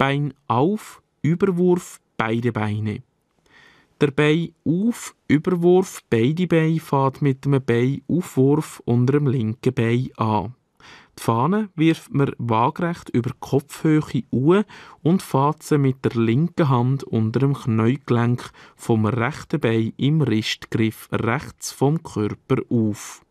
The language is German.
Bein auf, Überwurf, beide Beine. Der Bein auf, Überwurf, beide Beine fährt mit dem Bein Aufwurf unter dem linken Bein an. Die Fahne wirft man waagrecht über Kopfhöhe uhr und fährt sie mit der linken Hand unter dem Knäugelenk vom rechten Bein im Ristgriff rechts vom Körper auf.